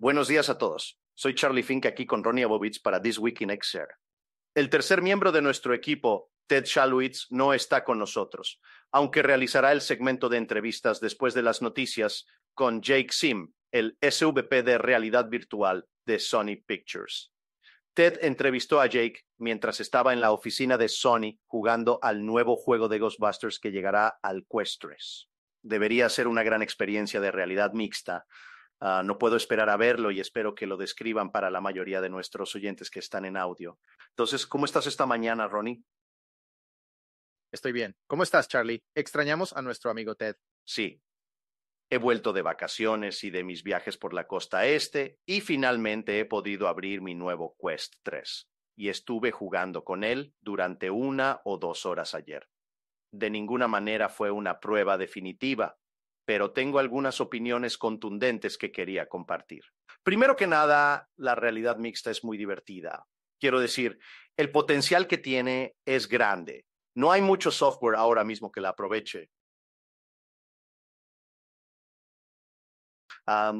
Buenos días a todos. Soy Charlie Fink aquí con Ronnie Abovitz para This Week in XR. El tercer miembro de nuestro equipo, Ted Shalwitz, no está con nosotros, aunque realizará el segmento de entrevistas después de las noticias con Jake Sim, el SVP de realidad virtual de Sony Pictures. Ted entrevistó a Jake mientras estaba en la oficina de Sony jugando al nuevo juego de Ghostbusters que llegará al Quest 3. Debería ser una gran experiencia de realidad mixta, Ah, no puedo esperar a verlo y espero que lo describan para la mayoría de nuestros oyentes que están en audio. Entonces, ¿cómo estás esta mañana, Ronnie? Estoy bien. ¿Cómo estás, Charlie? Extrañamos a nuestro amigo Ted. Sí. He vuelto de vacaciones y de mis viajes por la costa este y finalmente he podido abrir mi nuevo Quest 3 y estuve jugando con él durante una o dos horas ayer. De ninguna manera fue una prueba definitiva, pero tengo algunas opiniones contundentes que quería compartir. Primero que nada, la realidad mixta es muy divertida. Quiero decir, el potencial que tiene es grande. No hay mucho software ahora mismo que la aproveche.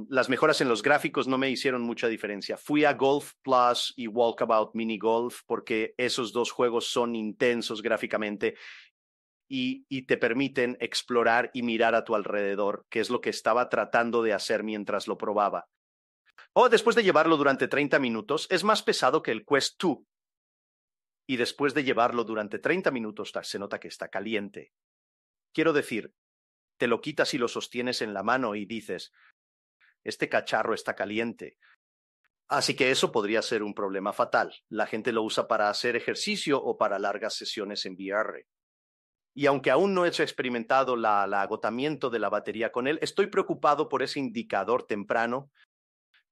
las mejoras en los gráficos no me hicieron mucha diferencia. Fui a Golf Plus y Walkabout Mini Golf porque esos dos juegos son intensos gráficamente y, te permiten explorar y mirar a tu alrededor, que es lo que estaba tratando de hacer mientras lo probaba. O después de llevarlo durante 30 minutos, es más pesado que el Quest 2. Y después de llevarlo durante 30 minutos, se nota que está caliente. Quiero decir, te lo quitas y lo sostienes en la mano y dices, este cacharro está caliente. Así que eso podría ser un problema fatal. La gente lo usa para hacer ejercicio o para largas sesiones en VR y aunque aún no he experimentado el agotamiento de la batería con él, estoy preocupado por ese indicador temprano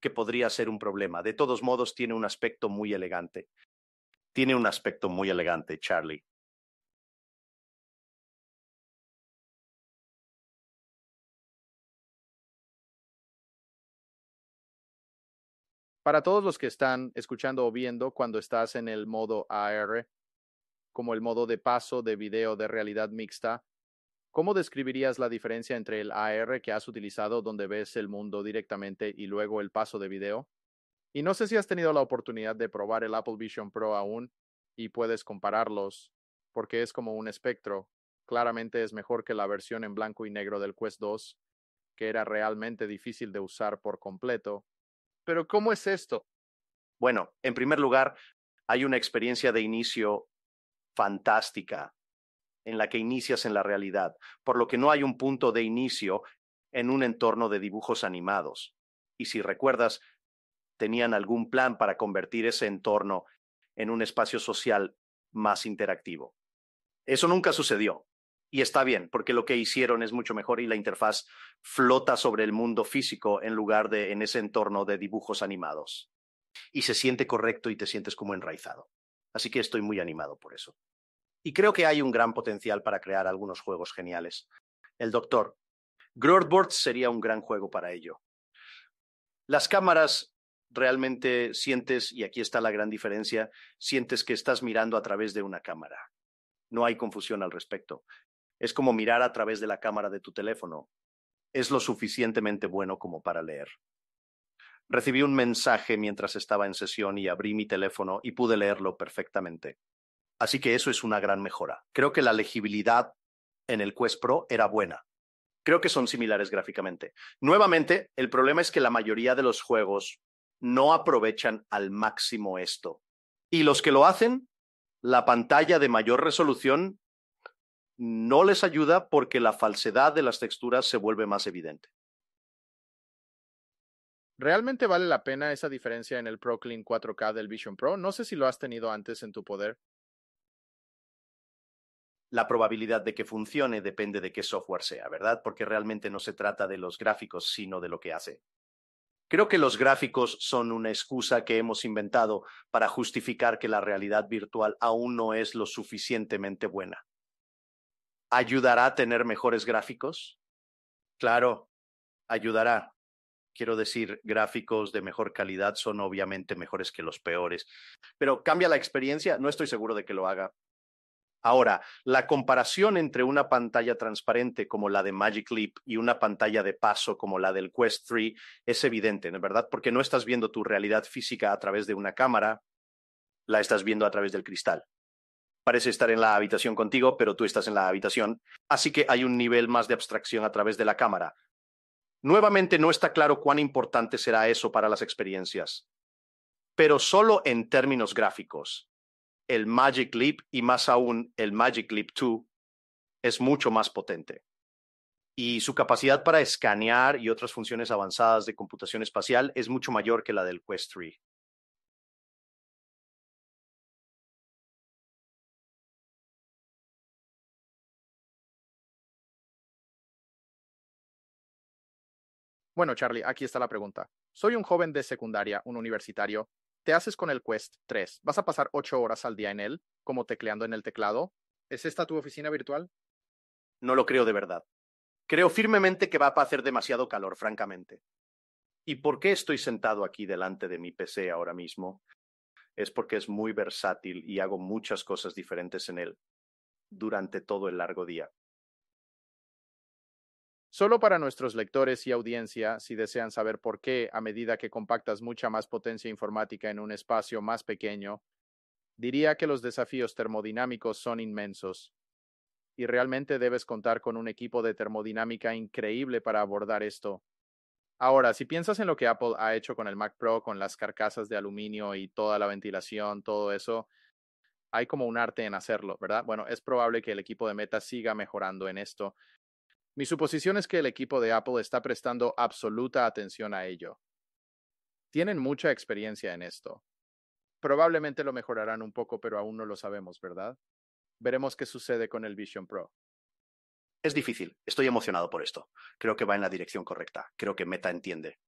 que podría ser un problema. De todos modos, tiene un aspecto muy elegante. Tiene un aspecto muy elegante, Charlie. Para todos los que están escuchando o viendo cuando estás en el modo AR, como el modo de paso de video de realidad mixta, ¿cómo describirías la diferencia entre el AR que has utilizado donde ves el mundo directamente y luego el paso de video? Y no sé si has tenido la oportunidad de probar el Apple Vision Pro aún y puedes compararlos, porque es como un espectro. Claramente es mejor que la versión en blanco y negro del Quest 2, que era realmente difícil de usar por completo. Pero ¿cómo es esto? Bueno, en primer lugar, hay una experiencia de inicio fantástica en la que inicias en la realidad, por lo que no hay un punto de inicio en un entorno de dibujos animados. Y si recuerdas, tenían algún plan para convertir ese entorno en un espacio social más interactivo. Eso nunca sucedió. Y está bien, porque lo que hicieron es mucho mejor y la interfaz flota sobre el mundo físico en lugar de en ese entorno de dibujos animados. Y se siente correcto y te sientes como enraizado. Así que estoy muy animado por eso. Y creo que hay un gran potencial para crear algunos juegos geniales. El Doctor. Growthboard sería un gran juego para ello. Las cámaras realmente sientes, y aquí está la gran diferencia, sientes que estás mirando a través de una cámara. No hay confusión al respecto. Es como mirar a través de la cámara de tu teléfono. Es lo suficientemente bueno como para leer. Recibí un mensaje mientras estaba en sesión y abrí mi teléfono y pude leerlo perfectamente. Así que eso es una gran mejora. Creo que la legibilidad en el Quest Pro era buena. Creo que son similares gráficamente. Nuevamente, el problema es que la mayoría de los juegos no aprovechan al máximo esto. Y los que lo hacen, la pantalla de mayor resolución no les ayuda porque la falsedad de las texturas se vuelve más evidente. ¿Realmente vale la pena esa diferencia en el Pro 4K del Vision Pro? No sé si lo has tenido antes en tu poder. La probabilidad de que funcione depende de qué software sea, ¿verdad? Porque realmente no se trata de los gráficos, sino de lo que hace. Creo que los gráficos son una excusa que hemos inventado para justificar que la realidad virtual aún no es lo suficientemente buena. ¿Ayudará a tener mejores gráficos? Claro, ayudará quiero decir, gráficos de mejor calidad son obviamente mejores que los peores. Pero cambia la experiencia, no estoy seguro de que lo haga. Ahora, la comparación entre una pantalla transparente como la de Magic Leap y una pantalla de paso como la del Quest 3 es evidente, ¿no es verdad? Porque no estás viendo tu realidad física a través de una cámara, la estás viendo a través del cristal. Parece estar en la habitación contigo, pero tú estás en la habitación, así que hay un nivel más de abstracción a través de la cámara. Nuevamente no está claro cuán importante será eso para las experiencias, pero solo en términos gráficos. El Magic Leap y más aún el Magic Leap 2 es mucho más potente. Y su capacidad para escanear y otras funciones avanzadas de computación espacial es mucho mayor que la del Quest 3. Bueno, Charlie, aquí está la pregunta. Soy un joven de secundaria, un universitario. Te haces con el Quest 3. ¿Vas a pasar ocho horas al día en él, como tecleando en el teclado? ¿Es esta tu oficina virtual? No lo creo de verdad. Creo firmemente que va a hacer demasiado calor, francamente. ¿Y por qué estoy sentado aquí delante de mi PC ahora mismo? Es porque es muy versátil y hago muchas cosas diferentes en él durante todo el largo día. Solo para nuestros lectores y audiencia, si desean saber por qué, a medida que compactas mucha más potencia informática en un espacio más pequeño, diría que los desafíos termodinámicos son inmensos. Y realmente debes contar con un equipo de termodinámica increíble para abordar esto. Ahora, si piensas en lo que Apple ha hecho con el Mac Pro, con las carcasas de aluminio y toda la ventilación, todo eso, hay como un arte en hacerlo, ¿verdad? Bueno, es probable que el equipo de Meta siga mejorando en esto, mi suposición es que el equipo de Apple está prestando absoluta atención a ello. Tienen mucha experiencia en esto. Probablemente lo mejorarán un poco, pero aún no lo sabemos, ¿verdad? Veremos qué sucede con el Vision Pro. Es difícil, estoy emocionado por esto. Creo que va en la dirección correcta, creo que Meta entiende.